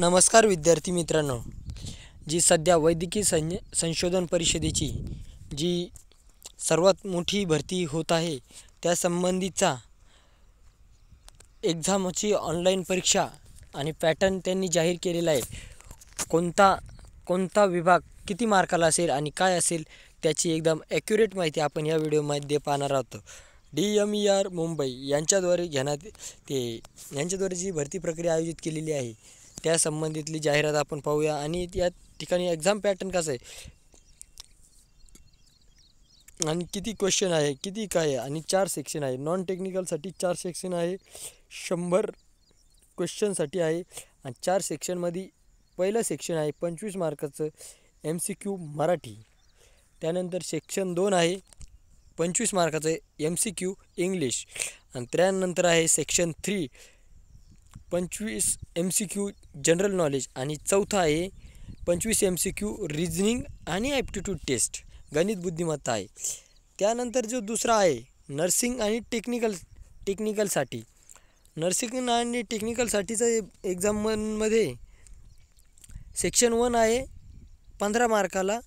नमस्कार विद्यार्थी मित्रांनो जी सध्या वैद्यकीय सं संशोधन परिषदेची जी सर्वात मोठी भरती होत आहे त्या संबंधीचा एक्झामची ऑनलाईन परीक्षा आणि पॅटर्न त्यांनी जाहीर केलेला आहे कोणता कोणता विभाग किती मार्काला असेल आणि काय असेल त्याची एकदम ॲक्युरेट माहिती आपण या व्हिडिओमध्ये पाहणार आहोत D M E R Mumbai यांच्याद्वारे घेण्यात ते यांच्याद्वारे जी भरती प्रक्रिया आयोजित केलेली आहे त्या संबंधितली जाहिरात आपण पाहूया आणि या ठिकाणी एक्झाम पॅटर्न कसं आहे आणि किती क्वेश्चन आहे किती काय आहे आणि चार सेक्शन आहे नॉन टेक्निकलसाठी चार सेक्शन आहे शंभर क्वेश्चनसाठी आहे आणि चार सेक्शनमध्ये पहिलं सेक्शन आहे पंचवीस मार्काचं एम सी क्यू मराठी त्यानंतर सेक्शन दोन आहे पंचवीस मार्काचं एम सी क्यू इंग्लिश आणि त्यानंतर आहे सेक्शन थ्री पंचवीस M C Q general knowledge आणि चौथा आहे पंचवीस एम सी क्यू रिजनिंग आणि ॲप्टिट्यूड टेस्ट गणित बुद्धिमत्ता आहे त्यानंतर जो दुसरा आहे नर्सिंग आणि टेक्निकल टेक्निकलसाठी नर्सिंग आणि टेक्निकलसाठीचा एक्झाममध्ये सेक्शन वन आहे पंधरा मार्काला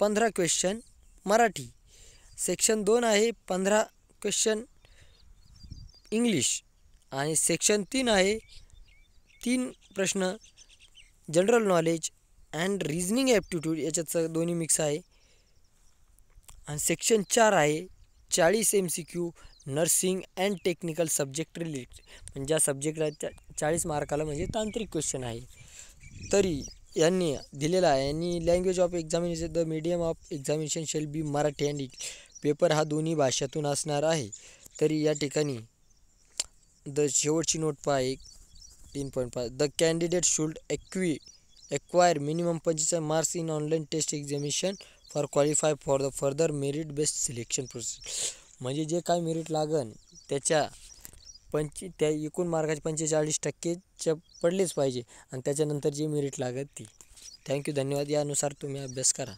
पंधरा क्वेश्चन मराठी सेक्शन दोन आहे पंधरा क्वेश्चन इंग्लिश आणि सेक्शन तीन आहे तीन प्रश्न general knowledge and reasoning aptitude याच्यातचं दोन्ही मिक्स आहे आणि सेक्शन चार आहे चाळीस M C Q nursing and technical subject related म्हणजे ज्या सब्जेक्टला त्या चाळीस मार्काला म्हणजे तांत्रिक क्वेश्चन आहे तरी यांनी दिलेला आहे यांनी language of examination the medium of examination shall be Marathi and paper हा दोन्ही भाषेतून असणार आहे तरी या ठिकाणी द शेवटची नोट पहा एक तीन पॉईंट पाच the candidate should acqui acquire minimum पंचेचाळीस marks in online test examination for qualify for the further merit based selection process म्हणजे जे काय मेरिट लागन त्याच्या पंच त्या एकूण मार्काचे पंचेचाळीस टक्केच्या पडलेच पाहिजे आणि त्याच्यानंतर जे मेरिट लागत ती थँक्यू धन्यवाद यानुसार तुम्ही अभ्यास करा